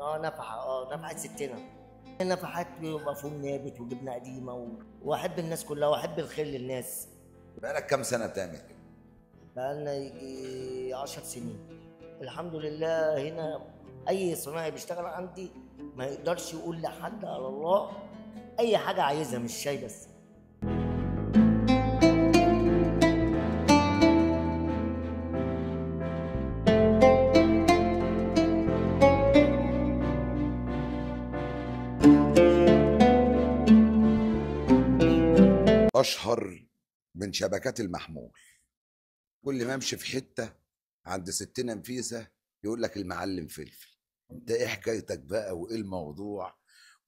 اه نفحه اه نفحه ستنا نفحات مفهوم نابت وجبنه قديمه و... واحب الناس كلها واحب الخير للناس بقالك كام سنه بتعمل كده؟ بقالنا يجي 10 سنين الحمد لله هنا اي صناعي بيشتغل عندي ما يقدرش يقول لحد على الله اي حاجه عايزها مش شاي بس اشهر من شبكات المحمول كل ما امشي في حته عند ستنا نفيسه يقول لك المعلم فلفل انت ايه حكايتك بقى وايه الموضوع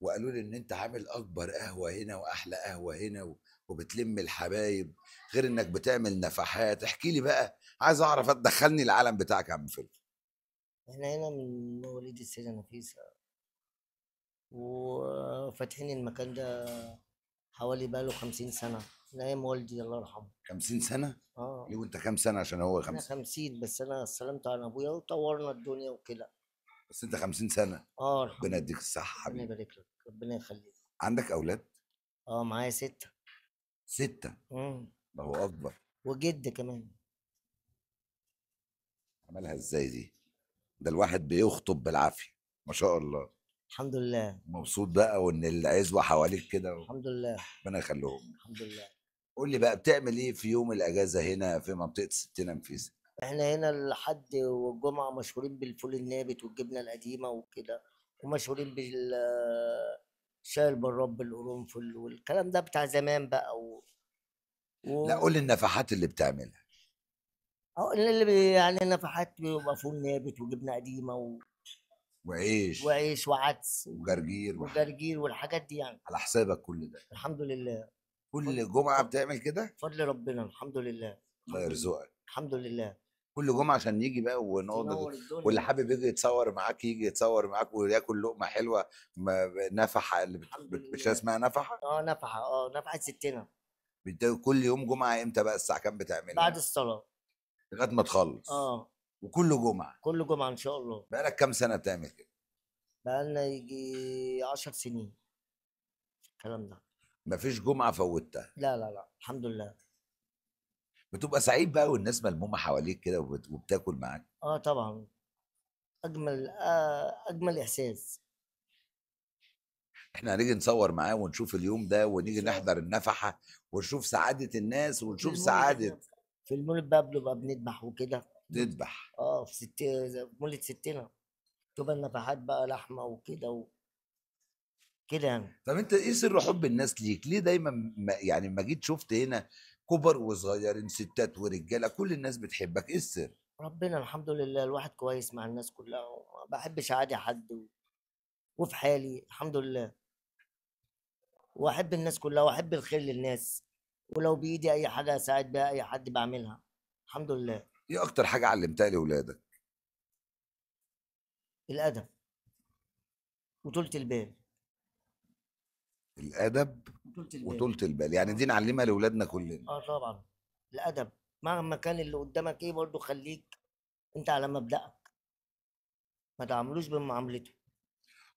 وقالوا لي ان انت عامل اكبر قهوه هنا واحلى قهوه هنا وبتلم الحبايب غير انك بتعمل نفحات احكي لي بقى عايز اعرف تدخلني العالم بتاعك يا عم فلفل احنا هنا من مواليد السيده نفيسه وفاتحين المكان ده حوالي بقى له 50 سنه من ايام والدي الله يرحمه 50 سنه؟ اه ليه وانت كام سنه عشان هو 50 انا 50 بس انا سلمت على ابويا وطورنا الدنيا وكده بس انت 50 سنه اه ربنا يديك الصحه ربنا يبارك لك ربنا يخليك عندك اولاد؟ اه معايا سته سته؟ امم هو اكبر وجد كمان عملها ازاي دي؟ ده الواحد بيخطب بالعافيه ما شاء الله الحمد لله مبسوط بقى وان العزوه حواليك كده و... الحمد لله ربنا يخليهم الحمد لله قول لي بقى بتعمل ايه في يوم الاجازه هنا في منطقه ستنا نفيسه احنا هنا الحد والجمعه مشهورين بالفول النابت والجبنه القديمه وكده ومشهورين بال شاي البراب بالقرنفل والكلام ده بتاع زمان بقى و... و... لا قول النفحات اللي بتعملها اه اللي يعني نفحات بيبقى فول نابت وجبنه قديمه و... وعيش وعيش وعدس وجرجير وجرجير والحاجات دي يعني على حسابك كل ده الحمد لله كل جمعه بتعمل كده فضل ربنا الحمد لله الله يرزقك الحمد لله كل جمعه عشان نيجي بقى ونقعد واللي حابب يجي يتصور معاك يجي يتصور معاك وياكل لقمه حلوه نفحه اللي مش اسمها نفحه اه نفحه اه نفحه ستنا كل يوم جمعه امتى بقى الساعه كام بتعملها بعد الصلاه لغايه ما تخلص اه وكل جمعه كل جمعه ان شاء الله بقالك كام سنه بتعمل كده بقالنا يجي 10 سنين الكلام ده مفيش جمعه فوتها لا لا لا الحمد لله بتبقى سعيد بقى والناس ملمومه حواليك كده وبتاكل معاك اه طبعا اجمل آه اجمل احساس احنا هنيجي نصور معاه ونشوف اليوم ده ونيجي نحضر النفحه ونشوف سعاده الناس ونشوف في سعاده في المولد بقى بنبقى بنذبح وكده تذبح اه في ست مولة ستنا تبقى النفحات بقى لحمه وكده و... كده يعني طب انت ايه سر حب الناس ليك؟ ليه دايما يعني ما جيت شفت هنا كبر وصغيرين ستات ورجاله كل الناس بتحبك ايه السر؟ ربنا الحمد لله الواحد كويس مع الناس كلها وما بحبش عادي حد و... وفي حالي الحمد لله واحب الناس كلها واحب الخير للناس ولو بايدي اي حاجه اساعد بها اي حد بعملها الحمد لله ايه اكتر حاجه علمتها لاولادك الادب وطولة البال الادب وطولة البال وطولة البال يعني آه. دي نعلمها لاولادنا كلنا اه طبعا الادب مهما كان اللي قدامك ايه برضه خليك انت على مبدأك ما تعاملوش بمعاملته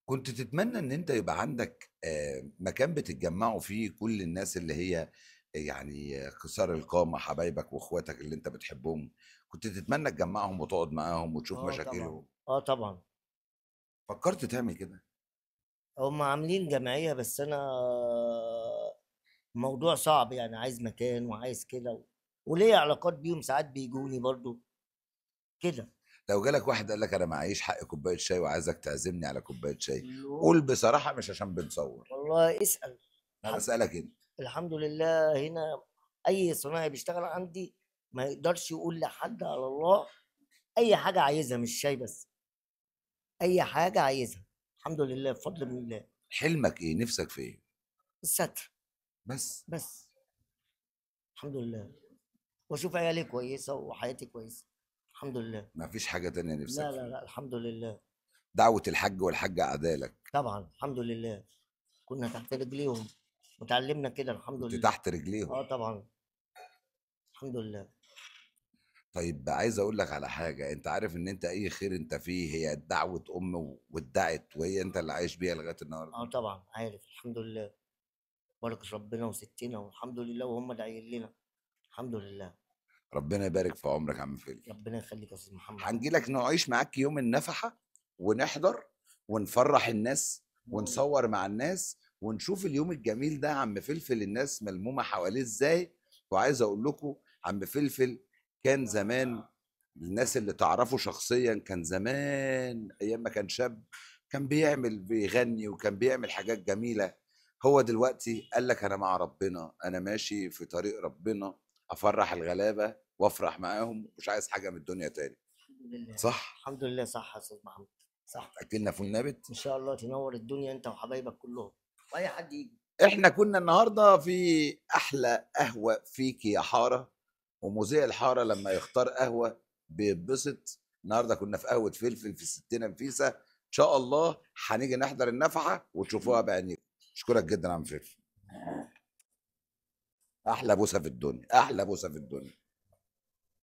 كنت تتمنى ان انت يبقى عندك آه، مكان بتتجمعوا فيه كل الناس اللي هي يعني قصار القامه حبايبك واخواتك اللي انت بتحبهم كنت تتمنى تجمعهم وتقعد معاهم وتشوف آه مشاكلهم اه طبعا فكرت تعمل كده هم عاملين جمعيه بس انا موضوع صعب يعني عايز مكان وعايز كده و... وليه علاقات بيهم ساعات بيجوني برضو كده لو جالك واحد قال لك انا معيش حق كوبايه شاي وعايزك تعزمني على كوبايه شاي قول بصراحه مش عشان بنصور والله اسال انا اسالك انت الحمد لله هنا اي صناعي بيشتغل عندي ما يقدرش يقول لحد على الله اي حاجه عايزها مش شاي بس اي حاجه عايزها الحمد لله بفضل من الله حلمك ايه نفسك في ايه الستر بس بس الحمد لله واشوف عيالي كويسه وحياتي كويسه الحمد لله ما فيش حاجه تانية نفسك لا لا لا الحمد لله دعوه الحج والحاجه عدالك طبعا الحمد لله كنا تحت رجليهم وتعلمنا كده الحمد لله تحت رجليهم اه طبعا الحمد لله طيب عايز اقول لك على حاجه انت عارف ان انت اي خير انت فيه هي دعوه ام وادعت وهي انت اللي عايش بيها لغايه النهارده اه طبعا عارف الحمد لله بارك ربنا وستنا والحمد لله وهم داعيين لنا الحمد لله ربنا يبارك في عمرك يا عم فيل ربنا يخليك يا استاذ محمد هنجي لك نعيش معاك يوم النفحه ونحضر ونفرح الناس آه. ونصور مع الناس ونشوف اليوم الجميل ده عم فلفل الناس ملمومه حواليه ازاي وعايز اقول لكم عم فلفل كان زمان الناس اللي تعرفه شخصيا كان زمان ايام ما كان شاب كان بيعمل بيغني وكان بيعمل حاجات جميله هو دلوقتي قال لك انا مع ربنا انا ماشي في طريق ربنا افرح الغلابه وافرح معاهم ومش عايز حاجه من الدنيا تاني الحمد لله صح الحمد لله صح يا استاذ محمد صح اكلنا فول نبت ان شاء الله تنور الدنيا انت وحبايبك كلهم واي حد يجي احنا كنا النهارده في احلى قهوه فيك يا حاره ومذيع الحاره لما يختار قهوه بيتبسط النهارده كنا في قهوه فلفل في ستين نفيسه ان شاء الله هنيجي نحضر النفحه وتشوفوها بعينيكم اشكرك جدا يا عم فلفل احلى بوسه في الدنيا احلى بوسه في الدنيا